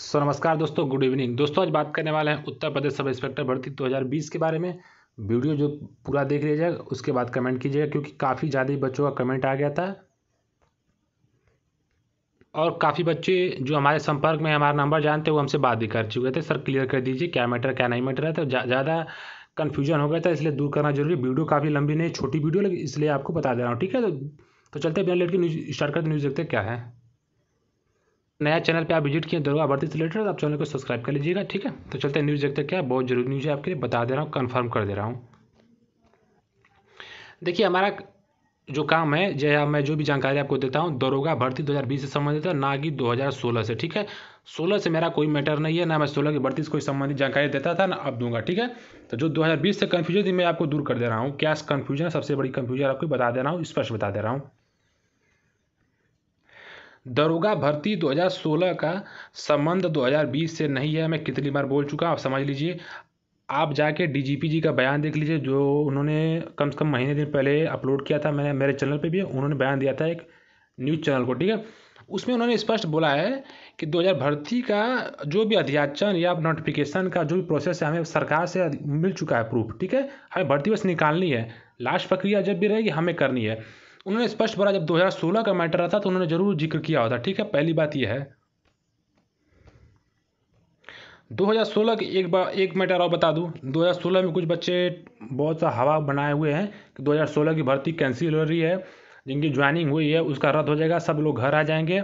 सो नमस्कार दोस्तों good evening दोस्तों आज बात करने वाले हैं उत्तर प्रदेश सब इंस्पेक्टर भर्ती 2020 के बारे में वीडियो जो पूरा देख लीजिएगा उसके बाद कमेंट कीजिएगा क्योंकि काफ़ी ज़्यादा बच्चों का कमेंट आ गया था और काफ़ी बच्चे जो हमारे संपर्क में हमारा नंबर जानते वो हमसे बात भी कर चुके थे सर क्लियर कर दीजिए क्या मैटर क्या नहीं मैटर है तो ज़्यादा कन्फ्यूजन हो गया था इसलिए दूर करना जरूरी वीडियो काफ़ी लंबी नहीं छोटी वीडियो लगी इसलिए आपको बता दे रहा हूँ ठीक है तो, तो चलते बिना लेट के न्यूज़ स्टार्ट करते न्यूज़ देखते क्या है नया चैनल पे आप विजिट किए दुर्गा भर्ती से रिलेटेड आप चैनल को सब्सक्राइब कर लीजिएगा ठीक है तो चलते हैं न्यूज़ देखते क्या बहुत जरूरी न्यूज़ है आपके लिए बता दे रहा हूँ कन्फर्म कर दे रहा हूँ देखिए हमारा जो काम है जय मैं जो भी जानकारी आपको देता हूँ दरोगा भर्ती 2020 से संबंधित है ना कि 2016 से ठीक है 16 से मेरा कोई मैटर नहीं है ना मैं 16 की भर्ती से कोई संबंधित जानकारी देता था ना अब दूंगा ठीक है तो जो 2020 से कन्फ्यूजन थी मैं आपको दूर कर दे रहा हूँ क्या कन्फ्यूजन सबसे बड़ी कन्फ्यूजन आपको बता दे रहा हूँ स्पष्ट बता दे रहा हूँ दरोगा भर्ती 2016 का संबंध 2020 से नहीं है मैं कितनी बार बोल चुका आप समझ लीजिए आप जाके डीजीपी जी का बयान देख लीजिए जो उन्होंने कम से कम महीने दिन पहले अपलोड किया था मैंने मेरे चैनल पे भी उन्होंने बयान दिया था एक न्यूज़ चैनल को ठीक है उसमें उन्होंने स्पष्ट बोला है कि दो भर्ती का जो भी अध्याचन या नोटिफिकेशन का जो भी प्रोसेस है हमें सरकार से मिल चुका है प्रूफ ठीक है हमें भर्ती बस निकालनी है लास्ट प्रक्रिया जब भी रहेगी हमें करनी है उन्होंने स्पष्ट बोला जब 2016 का मैटर आता तो उन्होंने जरूर जिक्र किया होता ठीक है पहली बात यह है 2016 के एक बार एक मैटर और बता दूं 2016 में कुछ बच्चे बहुत सा हवा बनाए हुए हैं कि 2016 की भर्ती कैंसिल हो रही है जिनकी ज्वाइनिंग हुई है उसका रद्द हो जाएगा सब लोग घर आ जाएंगे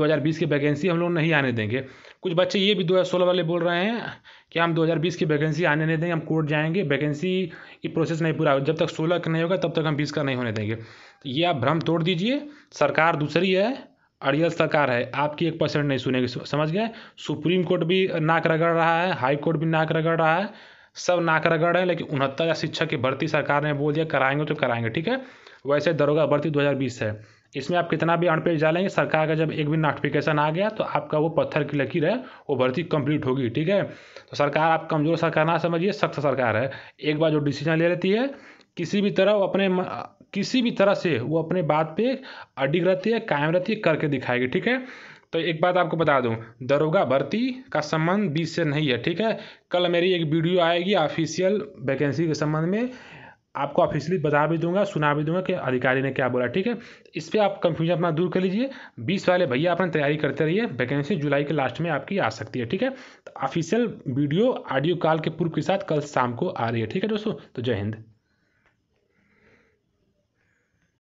2020 की वैकेंसी हम लोग नहीं आने देंगे कुछ बच्चे ये भी 2016 वाले बोल रहे हैं कि हम 2020 की वैकेंसी आने नहीं देंगे हम कोर्ट जाएंगे वैकेंसी की प्रोसेस नहीं पूरा जब तक सोलह का नहीं होगा तब तक हम बीस का नहीं होने देंगे तो ये आप भ्रम तोड़ दीजिए सरकार दूसरी है अड़ियल सरकार है आपकी एक परसेंट नहीं सुनेगी समझ गए सुप्रीम कोर्ट भी नाक रगड़ रहा है हाई कोर्ट भी नाक रगड़ रहा है सब नाकरगढ़ है लेकिन उनहत्तर या शिक्षक की भर्ती सरकार ने बोल दिया कराएंगे तो कराएंगे ठीक है वैसे दरोगा भर्ती 2020 है इसमें आप कितना भी अनपेज डालेंगे सरकार का जब एक भी नोटिफिकेशन आ गया तो आपका वो पत्थर की लकीर है वो भर्ती कंप्लीट होगी ठीक है तो सरकार आप कमज़ोर सरकार ना समझिए सख्त सरकार है एक बार जो डिसीजन ले लेती है किसी भी तरह वो अपने किसी भी तरह से वो अपने बात पे अडिग रहती है कायम रहती है करके दिखाएगी ठीक है तो एक बात आपको बता दूं दरोगा भर्ती का संबंध बीस से नहीं है ठीक है कल मेरी एक वीडियो आएगी ऑफिशियल वैकेंसी के संबंध में आपको ऑफिशियली बता भी दूंगा सुना भी दूंगा कि अधिकारी ने क्या बोला ठीक है इस पर आप कंफ्यूजन अपना दूर कर लीजिए बीस वाले भैया अपना तैयारी करते रहिए वैकेंसी जुलाई के लास्ट में आपकी आ सकती है ठीक है तो ऑफिशियल वीडियो ऑडियो कॉल के पूर्व के साथ कल शाम को आ रही है ठीक है दोस्तों तो जय हिंद